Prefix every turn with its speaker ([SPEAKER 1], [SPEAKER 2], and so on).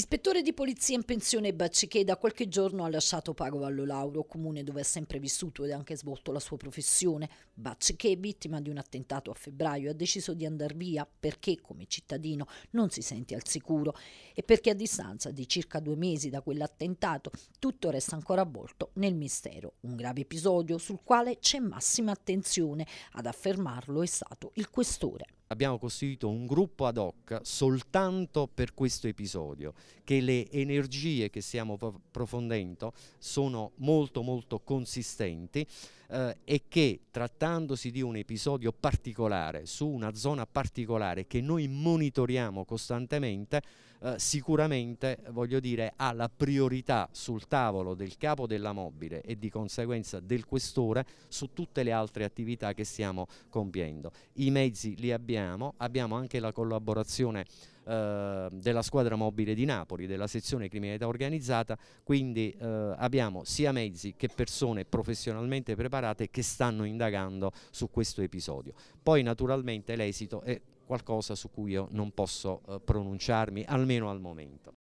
[SPEAKER 1] L'ispettore di polizia in pensione Baccichè da qualche giorno ha lasciato Pago Vallolauro, comune dove ha sempre vissuto ed anche svolto la sua professione. Baccichè, vittima di un attentato a febbraio, ha deciso di andare via perché come cittadino non si sente al sicuro e perché a distanza di circa due mesi da quell'attentato tutto resta ancora avvolto nel mistero. Un grave episodio sul quale c'è massima attenzione. Ad affermarlo è stato il questore
[SPEAKER 2] abbiamo costituito un gruppo ad hoc soltanto per questo episodio, che le energie che stiamo approfondendo sono molto molto consistenti, eh, e che trattandosi di un episodio particolare su una zona particolare che noi monitoriamo costantemente, eh, sicuramente voglio dire ha la priorità sul tavolo del capo della mobile e di conseguenza del questore su tutte le altre attività che stiamo compiendo. I mezzi li abbiamo, abbiamo anche la collaborazione Ehm, della squadra mobile di Napoli, della sezione criminalità organizzata, quindi eh, abbiamo sia mezzi che persone professionalmente preparate che stanno indagando su questo episodio. Poi naturalmente l'esito è qualcosa su cui io non posso eh, pronunciarmi, almeno al momento.